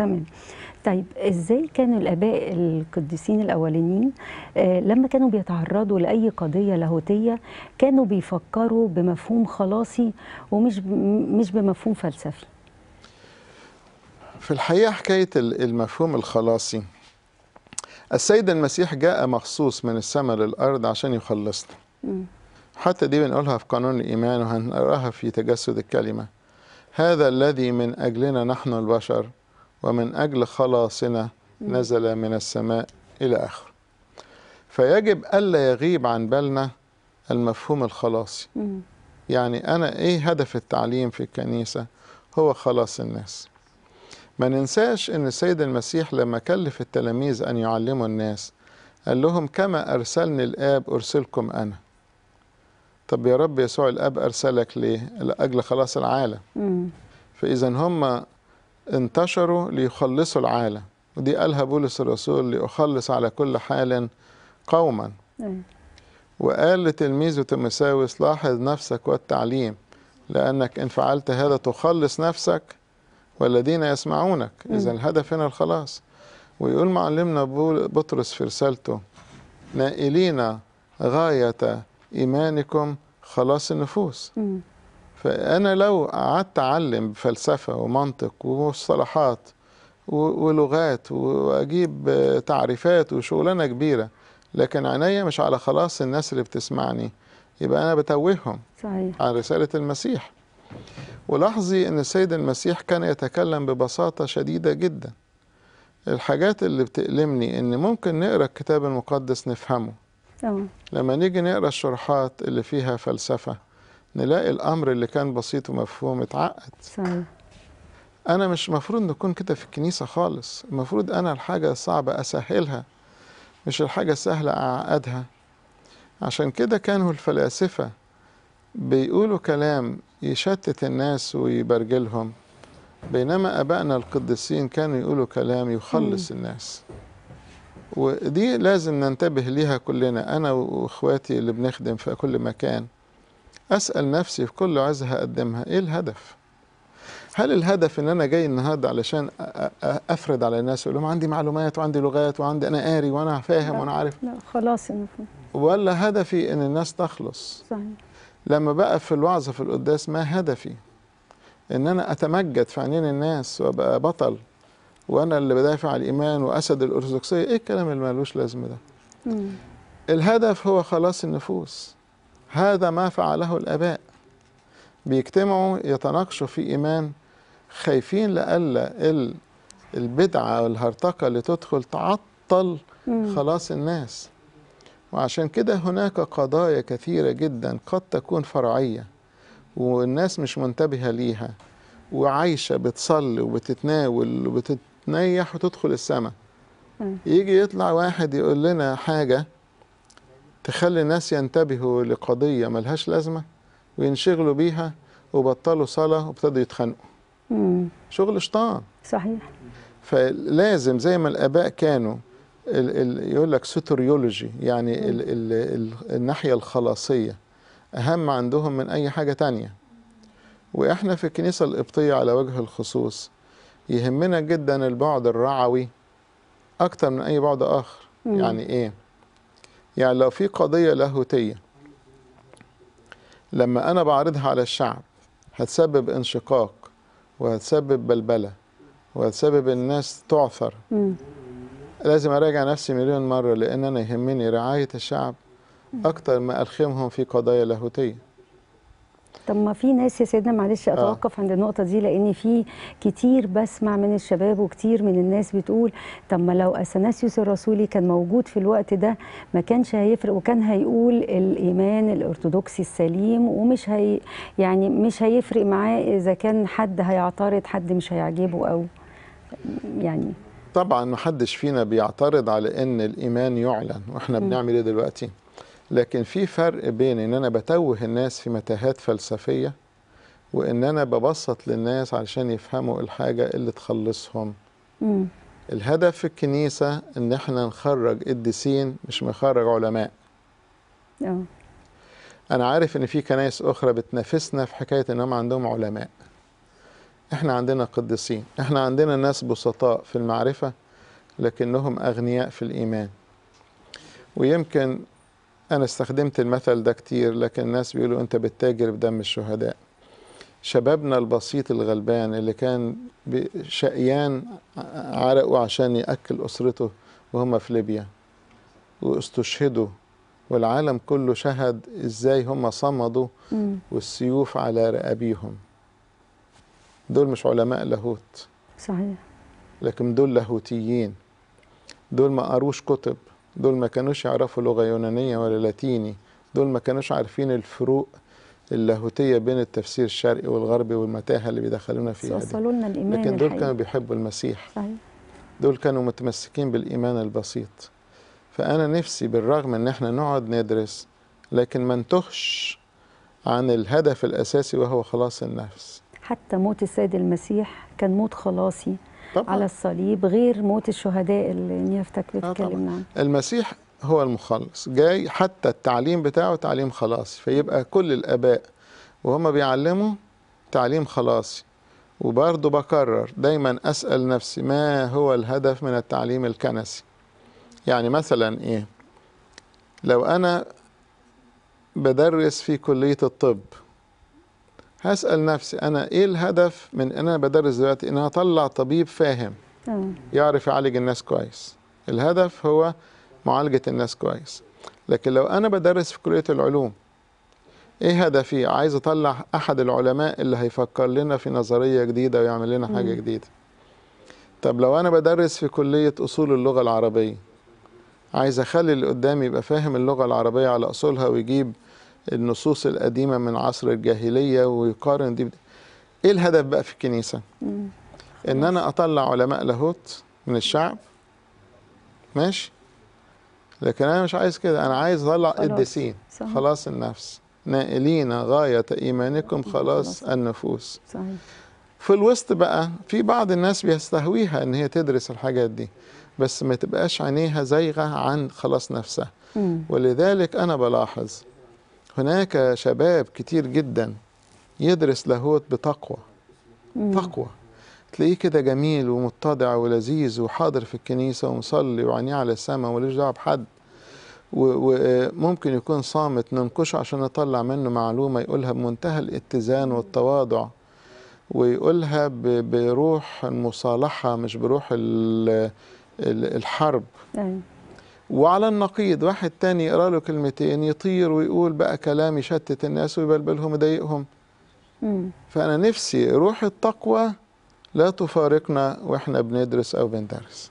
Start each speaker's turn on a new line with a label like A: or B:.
A: تمام طيب ازاي كانوا الاباء القديسين الاولانيين آه لما كانوا بيتعرضوا لاي قضيه لاهوتيه كانوا بيفكروا بمفهوم خلاصي ومش مش بمفهوم فلسفي
B: في الحقيقه حكايه المفهوم الخلاصي السيد المسيح جاء مخصوص من السماء للارض عشان يخلصنا حتى دي بنقولها في قانون الايمان وهنقراها في تجسد الكلمه هذا الذي من اجلنا نحن البشر ومن أجل خلاصنا نزل من السماء إلى آخر فيجب ألا يغيب عن بالنا المفهوم الخلاصي يعني أنا إيه هدف التعليم في الكنيسة هو خلاص الناس ما ننساش أن السيد المسيح لما كلف التلاميذ أن يعلموا الناس قال لهم كما أرسلني الآب أرسلكم أنا طب يا رب يسوع الاب ارسلك ليه؟ لاجل خلاص العالم. فاذا هم انتشروا ليخلصوا العالم ودي قالها بولس الرسول لأخلص على كل حال قوما إيه. وقال لتلميذه تمساوس لاحظ نفسك والتعليم لأنك إن فعلت هذا تخلص نفسك والذين يسمعونك إيه. إذا الهدف هنا الخلاص ويقول معلمنا بطرس في رسالته نائلين غاية إيمانكم خلاص النفوس إيه. فأنا لو قعدت أعلم فلسفة ومنطق ومصطلحات ولغات وأجيب تعريفات وشغلانة كبيرة لكن عينيا مش على خلاص الناس اللي بتسمعني يبقى أنا بتوههم صحيح. عن رسالة المسيح ولاحظي أن السيد المسيح كان يتكلم ببساطة شديدة جدا الحاجات اللي بتألمني أن ممكن نقرأ الكتاب المقدس نفهمه تمام لما نيجي نقرأ الشرحات اللي فيها فلسفة نلاقي الامر اللي كان بسيط ومفهوم اتعقد صحيح انا مش مفروض نكون كده في الكنيسه خالص المفروض انا الحاجه الصعبه اسهلها مش الحاجه السهله اعقدها عشان كده كانوا الفلاسفه بيقولوا كلام يشتت الناس ويبرجلهم بينما ابائنا القديسين كانوا يقولوا كلام يخلص الناس ودي لازم ننتبه ليها كلنا انا واخواتي اللي بنخدم في كل مكان أسأل نفسي في كل عايز هقدمها إيه الهدف؟ هل الهدف إن أنا جاي النهاردة علشان أفرض على الناس أقول لهم عندي معلومات وعندي لغات وعندي أنا قاري وأنا فاهم وأنا عارف؟ لا
A: خلاص المفروض
B: ولا هدفي إن الناس تخلص صحيح لما بقى في الوعظة في القداس ما هدفي؟ إن أنا أتمجد في عينين الناس وأبقى بطل وأنا اللي بدافع عن الإيمان وأسد الأرثوذكسية إيه الكلام اللي ملوش لازمة ده؟ مم. الهدف هو خلاص النفوس هذا ما فعله الآباء بيجتمعوا يتناقشوا في إيمان خايفين لألا البدعة أو الهرطقة اللي تدخل تعطل
A: خلاص
B: الناس وعشان كده هناك قضايا كثيرة جدا قد تكون فرعية والناس مش منتبهة ليها وعايشة بتصلي وبتتناول وبتتنيح وتدخل السماء يجي يطلع واحد يقول لنا حاجة تخلي الناس ينتبهوا لقضية ملهاش لازمة وينشغلوا بيها وبطلوا صلاة وابتدوا يتخانقوا شغل شطان صحيح فلازم زي ما الآباء كانوا ال ال يقول لك سوتريولوجي يعني ال ال ال الناحية الخلاصية أهم عندهم من أي حاجة تانية وإحنا في الكنيسة القبطية على وجه الخصوص يهمنا جدا البعد الرعوي أكتر من أي بعد آخر مم. يعني إيه؟ يعني لو في قضية لاهوتية لما أنا بعرضها على الشعب هتسبب انشقاق وهتسبب بلبلة وهتسبب الناس تعثر لازم أراجع نفسي مليون مرة لأن أنا يهمني رعاية الشعب أكتر ما أرخمهم في قضايا لاهوتية
A: طب ما في ناس يا سيدنا معلش آه. اتوقف آه. عند النقطه دي لان في كتير بسمع من الشباب وكتير من الناس بتقول طب ما لو اثناسيوس الرسولي كان موجود في الوقت ده ما كانش هيفرق وكان هيقول الايمان الارثوذكسي السليم ومش هي يعني مش هيفرق معاه اذا كان حد هيعترض حد مش هيعجبه او
B: يعني طبعا محدش فينا بيعترض على ان الايمان يعلن واحنا بنعمل ايه دلوقتي لكن في فرق بين ان انا بتوه الناس في متاهات فلسفيه وان انا ببسط للناس علشان يفهموا الحاجه اللي تخلصهم مم. الهدف في الكنيسه ان احنا نخرج قديسين مش نخرج علماء أوه. انا عارف ان في كنايس اخرى بتنافسنا في حكايه ان هم عندهم علماء احنا عندنا قديسين احنا عندنا ناس بسطاء في المعرفه لكنهم اغنياء في الايمان ويمكن أنا استخدمت المثل ده كتير لكن الناس بيقولوا أنت بتتاجر بدم الشهداء شبابنا البسيط الغلبان اللي كان شقيان عرقه عشان يأكل أسرته وهم في ليبيا واستشهدوا والعالم كله شهد إزاي هم صمدوا والسيوف على رقابيهم دول مش علماء لاهوت صحيح لكن دول لاهوتيين دول ما قروش كتب دول ما كانوش يعرفوا لغة يونانية ولا لاتيني دول ما كانوش عارفين الفروق اللاهوتية بين التفسير الشرقي والغربي والمتاهة اللي بيدخلونا فيها لنا الإيمان لكن دول الحقيقة. كانوا بيحبوا المسيح صحيح. دول كانوا متمسكين بالإيمان البسيط فأنا نفسي بالرغم إن إحنا نقعد ندرس لكن ما نتهش عن الهدف الأساسي وهو خلاص النفس
A: حتى موت السيد المسيح كان موت خلاصي طبعا. على الصليب غير موت الشهداء اللي نيافتك آه، بتكلمنا نعم.
B: عنه المسيح هو المخلص جاي حتى التعليم بتاعه تعليم خلاصي فيبقى كل الآباء وهم بيعلموا تعليم خلاصي وبرضه بكرر دايما أسأل نفسي ما هو الهدف من التعليم الكنسي يعني مثلا إيه لو أنا بدرس في كلية الطب هسال نفسي انا ايه الهدف من ان انا بدرس دلوقتي ان انا اطلع طبيب فاهم يعرف يعالج الناس كويس الهدف هو معالجه الناس كويس لكن لو انا بدرس في كليه العلوم ايه هدفي عايز اطلع احد العلماء اللي هيفكر لنا في نظريه جديده ويعمل لنا حاجه جديده طب لو انا بدرس في كليه اصول اللغه العربيه عايز اخلي اللي قدامي يبقى فاهم اللغه العربيه على اصولها ويجيب النصوص القديمه من عصر الجاهليه ويقارن دي ايه الهدف بقى في الكنيسه؟ ان انا اطلع علماء لاهوت من الشعب ماشي لكن انا مش عايز كده انا عايز اطلع قديسين خلاص النفس نائلين غايه ايمانكم خلاص النفوس صحيح في الوسط بقى في بعض الناس بيستهويها ان هي تدرس الحاجات دي بس ما تبقاش عينيها زايغه عن خلاص نفسها ولذلك انا بلاحظ هناك شباب كتير جدا يدرس لاهوت بتقوى مم. تقوى تلاقيه كده جميل ومتضع ولذيذ وحاضر في الكنيسة ومصلي وعينيه على السماء ومالوش دعوة بحد وممكن يكون صامت ننقشه عشان نطلع منه معلومة يقولها بمنتهى الاتزان والتواضع ويقولها بروح المصالحة مش بروح الحرب أيوة. وعلى النقيض واحد تاني يقرا له كلمتين يطير ويقول بقى كلام يشتت الناس ويبلبلهم ويضايقهم فانا نفسي روح التقوى لا تفارقنا واحنا بندرس او بندرس